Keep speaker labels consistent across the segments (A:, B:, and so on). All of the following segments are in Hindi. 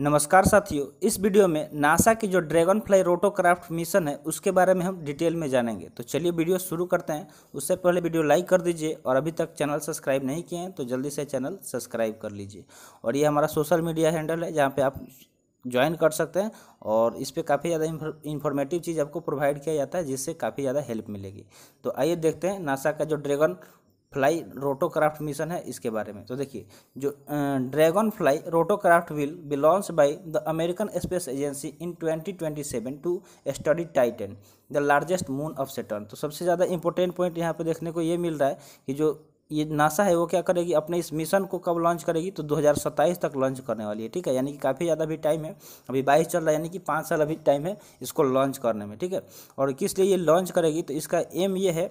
A: नमस्कार साथियों इस वीडियो में नासा की जो ड्रैगन फ्लाई रोटोक्राफ्ट मिशन है उसके बारे में हम डिटेल में जानेंगे तो चलिए वीडियो शुरू करते हैं उससे पहले वीडियो लाइक कर दीजिए और अभी तक चैनल सब्सक्राइब नहीं किए हैं तो जल्दी से चैनल सब्सक्राइब कर लीजिए और ये हमारा सोशल मीडिया हैंडल है जहाँ पर आप ज्वाइन कर सकते हैं और इस पर काफ़ी ज़्यादा इन्फॉर्मेटिव चीज़ आपको प्रोवाइड किया जाता है जिससे काफ़ी ज़्यादा हेल्प मिलेगी तो आइए देखते हैं नासा का जो ड्रैगन फ्लाई रोटोक्राफ्ट मिशन है इसके बारे में तो देखिए जो Dragonfly rotorcraft will be launch by the American space agency in 2027 to study Titan the largest moon of Saturn तो सबसे ज़्यादा इंपॉर्टेंट पॉइंट यहाँ पे देखने को ये मिल रहा है कि जो ये नासा है वो क्या करेगी अपने इस मिशन को कब लॉन्च करेगी तो 2027 तक लॉन्च करने वाली है ठीक है यानी कि काफ़ी ज़्यादा भी टाइम है अभी बाईस चल रहा है यानी कि पाँच साल अभी टाइम है इसको लॉन्च करने में ठीक है और किस लिए ये लॉन्च करेगी तो इसका एम ये है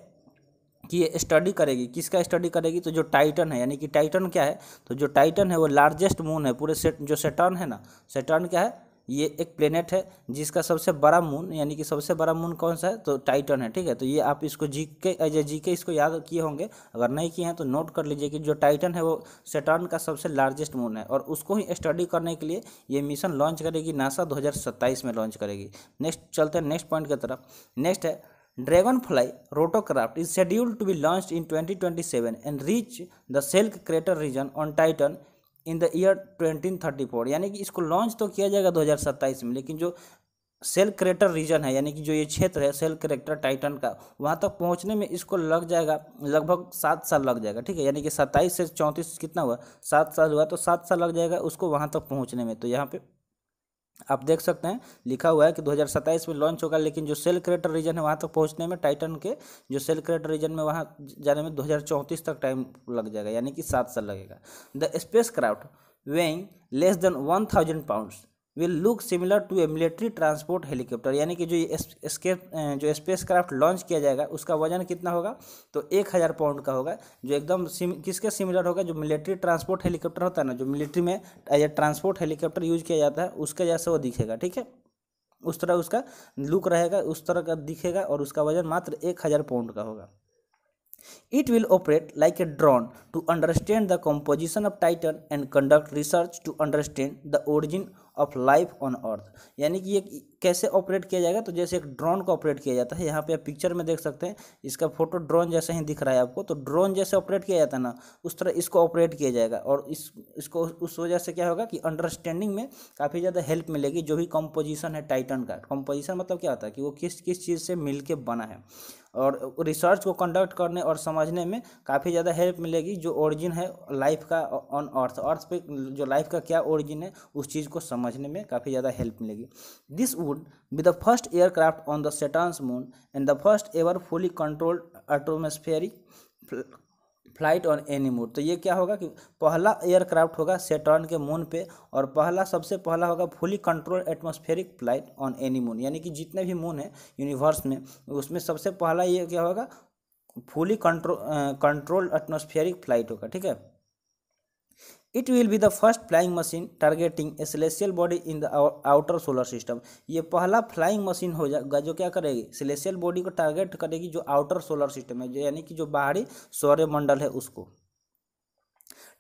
A: कि ये स्टडी करेगी किसका स्टडी करेगी तो जो टाइटन है यानी कि टाइटन क्या है तो जो टाइटन है वो लार्जेस्ट मून है पूरे से जो सेटर्न है ना सेटर्न क्या है ये एक प्लेनेट है जिसका सबसे बड़ा मून यानी कि सबसे बड़ा मून कौन सा है तो टाइटन है ठीक है तो ये आप इसको जी के एज जी के इसको याद किए होंगे अगर नहीं किए हैं तो नोट कर लीजिए कि जो टाइटन है वो सेटर्न का सबसे लार्जेस्ट मून है और उसको ही स्टडी करने के लिए ये मिशन लॉन्च करेगी नासा दो में लॉन्च करेगी नेक्स्ट चलते हैं नेक्स्ट पॉइंट की तरफ नेक्स्ट है Dragonfly rotocraft is scheduled to be launched in 2027 and reach the Selk Crater region on Titan in the year 2034. यानी कि इसको लॉन्च तो किया जाएगा 2027 में लेकिन जो सेल क्रेटर रीजन है यानी कि जो ये क्षेत्र है सेल क्रेटर टाइटन का वहाँ तक पहुँचने में इसको लग जाएगा लगभग सात साल लग जाएगा ठीक है यानी कि सत्ताईस से चौंतीस कितना हुआ सात साल हुआ तो सात साल लग जाएगा उसको वहाँ तक पहुँचने में तो यहाँ पे आप देख सकते हैं लिखा हुआ है कि 2027 में लॉन्च होगा लेकिन जो सेल क्रेटर रीजन है वहाँ तक तो पहुँचने में टाइटन के जो सेल क्रेटर रीजन में वहाँ जाने में 2034 तक टाइम लग जाएगा यानी कि सात साल लगेगा the spacecraft weighing less than one thousand pounds will look similar to a military transport helicopter यानी कि जो ये स्केप जो स्पेस क्राफ्ट लॉन्च किया जाएगा उसका वजन कितना होगा तो एक हज़ार पाउंड का होगा जो एकदम सिम किसके सिमिलर होगा जो मिलिट्री ट्रांसपोर्ट हेलीकॉप्टर होता है ना जो मिलिट्री में as a transport helicopter use किया जाता है उसका जैसे वो दिखेगा ठीक है उस तरह उसका लुक रहेगा उस तरह का दिखेगा और उसका वजन मात्र एक हज़ार पाउंड का होगा It will operate like a drone to understand the composition of titan and conduct research to understand the origin of life on Earth यानी कि ये कैसे ऑपरेट किया जाएगा तो जैसे एक ड्रोन को ऑपरेट किया जाता है यहाँ पे आप पिक्चर में देख सकते हैं इसका फोटो ड्रोन जैसे ही दिख रहा है आपको तो ड्रोन जैसे ऑपरेट किया जाता है ना उस तरह इसको ऑपरेट किया जाएगा और इस इसको उस वजह से क्या होगा कि अंडरस्टैंडिंग में काफ़ी ज़्यादा हेल्प मिलेगी जो भी कंपोजिशन है टाइटन का कंपोजिशन मतलब क्या होता है कि वो किस किस चीज़ से मिल बना है और रिसर्च को कंडक्ट करने और समझने में काफ़ी ज़्यादा हेल्प मिलेगी जो ओरिजिन है लाइफ का ऑन अर्थ अर्थ पे जो लाइफ का क्या ओरिजिन है उस चीज़ को समझने में काफ़ी ज़्यादा हेल्प मिलेगी this would be the first aircraft on the Saturn's moon and the first ever fully controlled atmospheric flight on any moon तो ये क्या होगा कि पहला एयरक्राफ्ट होगा सेटर्न के मून पे और पहला सबसे पहला होगा fully control atmospheric flight on any moon यानी कि जितने भी मून है यूनिवर्स में उसमें सबसे पहला ये क्या होगा fully control control atmospheric flight होगा ठीक है it will be the first flying machine targeting a celestial body in the outer solar system ये पहला फ्लाइंग मशीन हो जाएगा जो क्या करेगी सेलेशियल बॉडी को टारगेट करेगी जो आउटर सोलर सिस्टम है यानी कि जो बाहरी सौर्यमंडल है उसको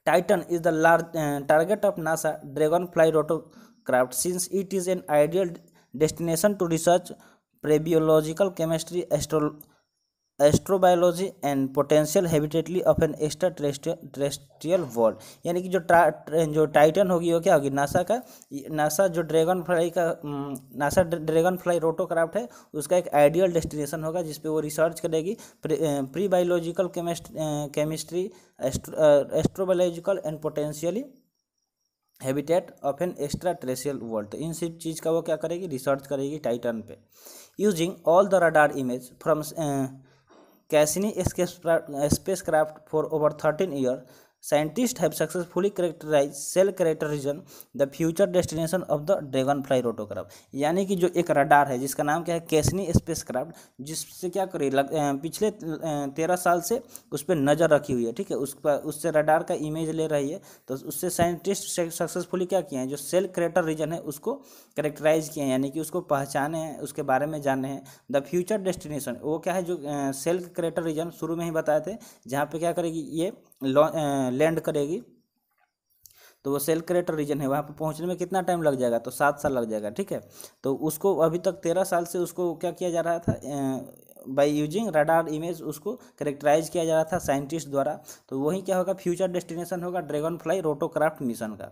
A: Titan is the large target of NASA Dragonfly rotorcraft since it is an ideal destination to research prebiological chemistry astro astrobiology and potential habitability of an extraterrestrial world यानी कि जो ट्रा, जो टाइटन होगी वो क्या होगी नासा का नासा जो ड्रैगन फ्लाई का नासा ड्रैगन फ्लाई रोटोक्राफ्ट है उसका एक आइडियल डेस्टिनेशन होगा जिसपे वो रिसर्च करेगी prebiological chemistry astrobiological and potentially habitat of an extraterrestrial world इन सब चीज़ का वो क्या करेगी रिसर्च करेगी टाइटन पे using all the radar image from Cassini spacecraft for over thirteen year scientist successfully characterise Selk crater region the future destination of the Dragonfly rotorcraft यानी कि जो एक रडार है जिसका नाम क्या है कैसनी क्राफ्ट जिससे क्या करिए पिछले तेरह साल से उस पर नज़र रखी हुई है ठीक है उस पर उससे रडार का इमेज ले रही है तो उससे साइंटिस्ट सक्सेसफुली क्या किए हैं जो सेल करेक्टर रीजन है उसको करेक्टराइज किए हैं यानी कि उसको पहचाने हैं उसके बारे में जाने हैं द फ्यूचर डेस्टिनेशन वो क्या है जो सेल करेक्टर रीजन शुरू में ही बताए थे जहाँ पर क्या करेगी ये लैंड करेगी तो वो सेल क्रेटर रीजन है वहाँ पर पहुँचने में कितना टाइम लग जाएगा तो सात साल लग जाएगा ठीक है तो उसको अभी तक तेरह साल से उसको क्या किया जा रहा था बाय यूजिंग रडार इमेज उसको करेक्टराइज किया जा रहा था साइंटिस्ट द्वारा तो वही क्या होगा फ्यूचर डेस्टिनेशन होगा ड्रैगन फ्लाई रोटोक्राफ्ट मिशन का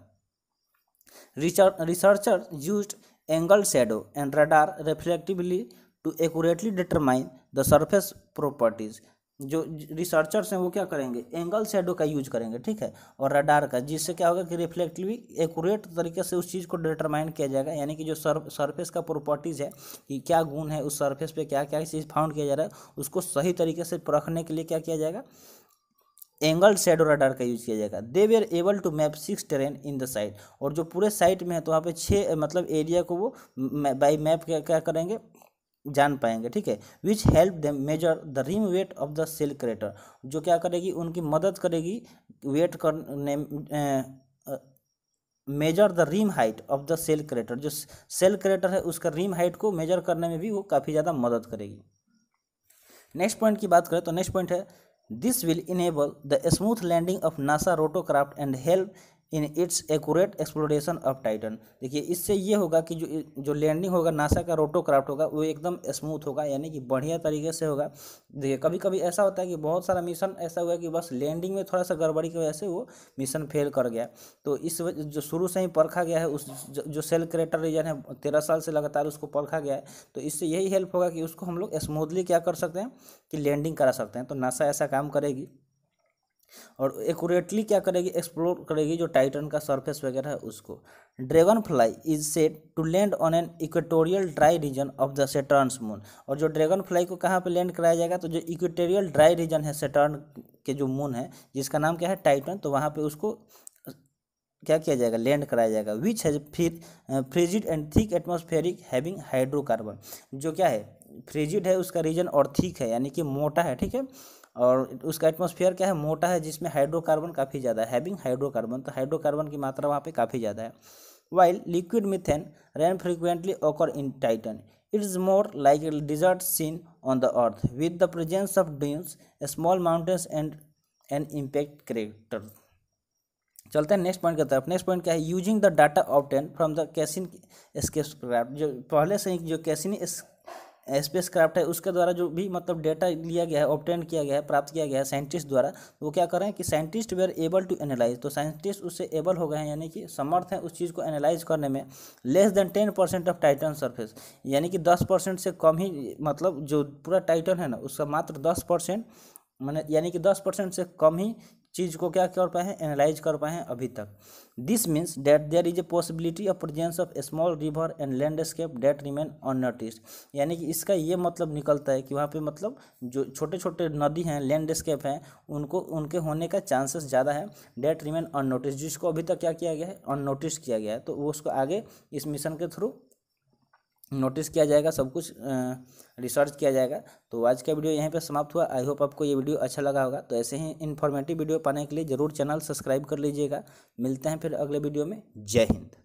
A: researcher use angle shadow and radar reflectively to actually determine the surface properties जो रिसर्चर्स हैं वो क्या करेंगे एंगल शेडो का यूज करेंगे ठीक है और रडार का जिससे क्या होगा कि रिफ्लेक्टिवली एक्यूरेट तरीके से उस चीज़ को डिटरमाइन किया जाएगा यानी कि जो सर सरफेस का प्रॉपर्टीज़ है कि क्या गुण है उस सरफेस पे क्या क्या चीज़ फाउंड किया जा रहा है उसको सही तरीके से परखने के लिए क्या किया जाएगा एंगल शेडो रडार का यूज किया जाएगा they we are able to map Selk's terrain in the site और जो पूरे साइट में है तो वहाँ पे छः मतलब एरिया को वो बाई मैप क्या क्या करेंगे जान पाएंगे ठीक है which help them measure the rim weight of the Selk crater जो क्या करेगी उनकी मदद करेगी वेट करने measure the rim height of the Selk crater जो सेल क्रेटर है उसका रिम हाइट को मेजर करने में भी वो काफ़ी ज़्यादा मदद करेगी नेक्स्ट पॉइंट की बात करें तो नेक्स्ट पॉइंट है this will enable the smooth landing of NASA rotorcraft and help in its accurate exploration of Titan देखिए इससे ये होगा कि जो जो लैंडिंग होगा नासा का रोटोक्राफ्ट होगा वो एकदम स्मूथ होगा यानी कि बढ़िया तरीके से होगा देखिए कभी कभी ऐसा होता है कि बहुत सारा मिशन ऐसा हुआ कि बस लैंडिंग में थोड़ा सा गड़बड़ी की वजह से वो मिशन फेल कर गया तो इस जो शुरू से ही परखा गया है उस जो सेल क्रेटर रीजन है तेरह साल से लगातार उसको परखा गया है तो इससे यही हेल्प होगा कि उसको हम लोग स्मूथली क्या कर सकते हैं कि लैंडिंग करा सकते हैं तो नासा ऐसा काम करेगी और एक्यूरेटली क्या करेगी एक्सप्लोर करेगी जो टाइटन का सरफेस वगैरह है उसको Dragonfly is set to land on an equatorial dry region of the Saturn's moon और जो ड्रैगन फ्लाई को कहाँ पे लैंड कराया जाएगा तो जो इक्वेटोरियल ड्राई रीजन है सेटर्न के जो मून है जिसका नाम क्या है टाइटन तो वहाँ पर उसको क्या किया जाएगा लैंड कराया जाएगा विच हैज़ फिर frigid and thick atmospheric having hydrocarbon जो क्या है फ्रिजिड है उसका रीजन और थिक है यानी कि मोटा है ठीक है और उसका एटमोसफियर क्या है मोटा है जिसमें हाइड्रोकार्बन काफ़ी ज़्यादा हैविंग हाइड्रोकार्बन तो हाइड्रोकार्बन की मात्रा वहाँ पे काफ़ी ज़्यादा है while liquid methane rain frequently occur in Titan it is more like a desert scene on the Earth with the presence of dunes small mountains and an impact crater चलते हैं नेक्स्ट पॉइंट की तरफ नेक्स्ट पॉइंट क्या है using the data obtained from the Cassini स्केप जो पहले से ही जो कैसिन स्पेस क्राफ्ट है उसके द्वारा जो भी मतलब डेटा लिया गया है ऑप्टेन किया गया है प्राप्त किया गया है साइंटिस्ट द्वारा वो क्या कर रहे हैं कि scientist we are able to analyse तो साइंटिस्ट उससे एबल हो गए हैं यानी कि समर्थ हैं उस चीज़ को एनालाइज करने में less than ten percent of Titan surface यानी कि दस परसेंट से कम ही मतलब जो पूरा टाइटन है ना उसका मात्र दस परसेंट मैंने यानी कि दस परसेंट से कम ही चीज़ को क्या कर पाए हैं एनालाइज कर पाए हैं अभी तक this means that there is a possibility of presence of small river and landscape that remain unnoticed यानी कि इसका ये मतलब निकलता है कि वहाँ पे मतलब जो छोटे छोटे नदी हैं लैंडस्केप हैं उनको उनके होने का चांसेस ज़्यादा है डेट रिमेन अननोटिस जिसको अभी तक क्या किया गया है अननोटिस किया गया है तो उसको आगे इस मिशन के थ्रू नोटिस किया जाएगा सब कुछ रिसर्च किया जाएगा तो आज का वीडियो यहीं पर समाप्त हुआ आई होप आपको ये वीडियो अच्छा लगा होगा तो ऐसे ही इन्फॉर्मेटिव वीडियो पाने के लिए ज़रूर चैनल सब्सक्राइब कर लीजिएगा मिलते हैं फिर अगले वीडियो में जय हिंद